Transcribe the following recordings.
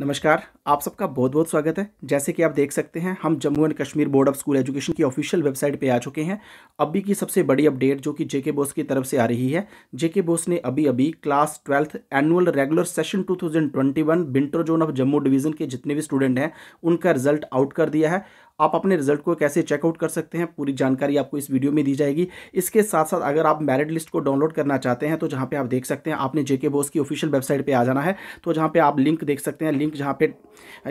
नमस्कार आप सबका बहुत बहुत स्वागत है जैसे कि आप देख सकते हैं हम Jammu and Kashmir board of school education की ऑफिशियल वेबसाइट पे आ चुके हैं अभी की सबसे बड़ी अपडेट जो कि जेके बोस की तरफ से आ रही है जेके बोस ने अभी अभी class twelfth annual regular session 2021 winter zone of Jammu division के जितने भी स्टूडेंट हैं उनका रिजल्ट आउट कर दिया है आप अपने रिजल्ट को कैसे चेकआउट कर सकते हैं पूरी जानकारी आपको इस वीडियो में दी जाएगी इसके साथ साथ अगर आप मेरिट लिस्ट को डाउनलोड करना चाहते हैं तो जहाँ पर आप देख सकते हैं आपने जेके बोस की ऑफिशियल वेबसाइट पर आ जाना है तो जहाँ पर आप लिंक देख सकते हैं लिंक जहाँ पे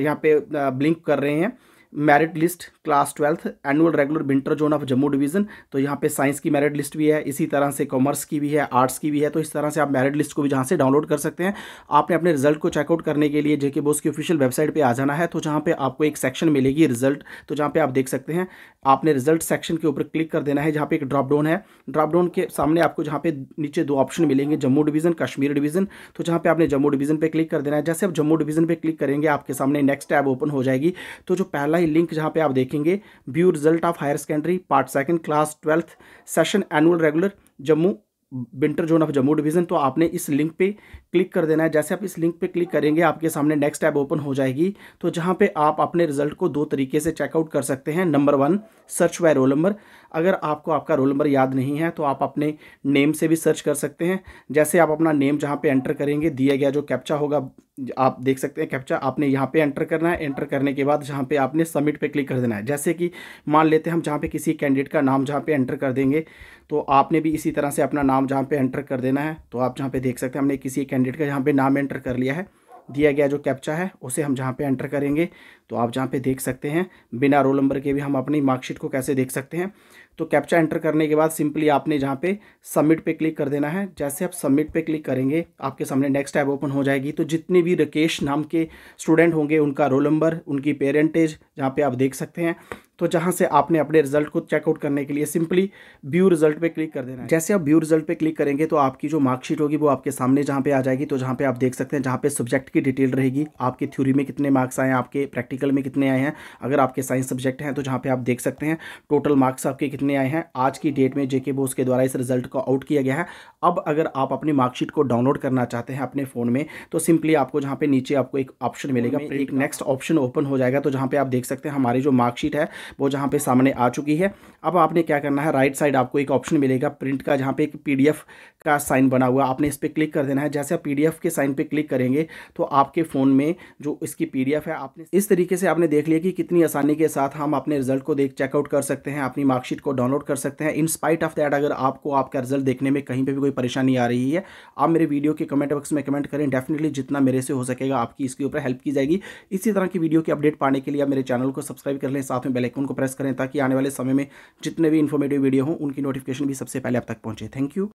यहाँ पे ब्लिंक कर रहे हैं merit list class twelfth annual regular winter zone of Jammu division तो यहाँ पे साइंस की मेरिट लिस्ट भी है इसी तरह से कॉमर्स की भी है आर्ट्स की भी है तो इस तरह से आप मेरिट लिस्ट को भी जहाँ से डाउनलोड कर सकते हैं आपने अपने रिजल्ट को चेकआउट करने के लिए जेके बोस की ऑफिशियल वेबसाइट पर आ जाना है तो जहाँ पर आपको एक सेक्शन मिलेगी रिजल्ट तो जहाँ पर आप देख सकते हैं आपने रिजल्ट सेक्शन के ऊपर क्लिक कर देना है जहाँ पर एक ड्रॉप डाउन है ड्रॉप डाउन के सामने आपको जहाँ पे नीचे दो ऑप्शन मिलेंगे जम्मू डिवीज़न कश्मीर डिवीज़न तो जहाँ पे आपने जम्मू डिवीज़न पे क्लिक कर देना है जैसे आप जम्मू डिवीज़न पे क्लिक करेंगे आपके सामने नेक्स्ट टैब ओपन हो जाएगी तो जो पहला ही लिंक जहाँ पे आप देखेंगे view result of higher secondary part second class twelfth session annual regular Jammu winter zone of Jammu division तो आपने इस लिंक पे क्लिक कर देना है जैसे आप इस लिंक पे क्लिक करेंगे आपके सामने नेक्स्ट ऐप ओपन हो जाएगी तो जहाँ पे आप अपने रिजल्ट को दो तरीके से चेकआउट कर सकते हैं number one search by roll number अगर आपको आपका रोल नंबर याद नहीं है तो आप अपने नेम से भी सर्च कर सकते हैं जैसे आप अपना नेम जहाँ पर एंटर करेंगे दिया गया जो कैप्चा होगा आप देख सकते हैं कैप्चा आपने यहाँ पे एंटर करना है एंटर करने के बाद जहाँ पे आपने सबमिट पे क्लिक कर देना है जैसे कि मान लेते हैं हम जहाँ पे किसी कैंडिडेट का नाम जहाँ पे एंटर कर देंगे तो आपने भी इसी तरह से अपना नाम जहाँ पे एंटर कर देना है तो आप जहाँ पे देख सकते हैं हमने किसी कैंडिडेट का यहाँ पे नाम एंटर कर लिया है दिया गया जो कैप्चा है उसे हम जहाँ पे एंटर करेंगे तो आप जहाँ पे देख सकते हैं बिना रोल नंबर के भी हम अपनी मार्कशीट को कैसे देख सकते हैं तो कैप्चा एंटर करने के बाद सिंपली आपने जहाँ पे सबमिट पे क्लिक कर देना है जैसे आप सबमिट पे क्लिक करेंगे आपके सामने नेक्स्ट ऐप ओपन हो जाएगी तो जितने भी राकेश नाम के स्टूडेंट होंगे उनका रोल नंबर उनकी पेरेंटेज जहाँ पे आप देख सकते हैं तो जहाँ से आपने अपने रिजल्ट को चेकआउट करने के लिए सिंपली व्यू रिजल्ट पे क्लिक कर देना है जैसे आप व्यू रिजल्ट पे क्लिक करेंगे तो आपकी जो मार्कशीट होगी वो आपके सामने जहाँ पे आ जाएगी तो जहाँ पे आप देख सकते हैं जहाँ पे सब्जेक्ट की डिटेल रहेगी आपके थ्योरी में कितने मार्क्स आए आपके प्रैक्टिकल में कितने आए हैं अगर आपके साइंस सब्जेक्ट हैं तो जहाँ पे आप देख सकते हैं टोटल मार्क्स आपके कितने आए हैं आज की डेट में जेके बोस के द्वारा इस रिजल्ट को आउट किया गया है अब अगर आप अपनी मार्कशीट को डाउनलोड करना चाहते हैं अपने फ़ोन में तो सिंपली आपको जहाँ पे नीचे आपको एक ऑप्शन मिलेगा एक नेक्स्ट ऑप्शन ओपन हो जाएगा तो जहाँ पे आप देख सकते हैं हमारी जो मार्कशीट है वो जहाँ पे सामने आ चुकी है अब आपने क्या करना है राइट साइड आपको एक ऑप्शन मिलेगा प्रिंट का जहाँ पे एक पीडीएफ का साइन बना हुआ आपने इस पर क्लिक कर देना है जैसे आप पीडीएफ के साइन पे क्लिक करेंगे तो आपके फ़ोन में जो इसकी पीडीएफ है आपने इस तरीके से आपने देख लिया कि कितनी आसानी के साथ हम अपने रिजल्ट को देख चेकआउट कर सकते हैं अपनी मार्कशीट को डाउनलोड कर सकते हैं इन स्पाइट ऑफ दैट अगर आपको आपका रिजल्ट देखने में कहीं पर भी कोई परेशानी आ रही है आप मेरे वीडियो के कमेंट बॉक्स में कमेंट करें डेफिनेटली जितना मेरे से हो सकेगा आपकी इसके ऊपर हेल्प की जाएगी इसी तरह की वीडियो की अपडेट पाने के लिए आप मेरे चैनल को सब्सक्राइब कर लें साथ में बेलाइकन को प्रेस करें ताकि आने वाले समय में जितने भी इन्फॉर्मेटिव वीडियो हों उनकी नोटिफिकेशन भी सबसे पहले आप तक पहुँचे थैंक यू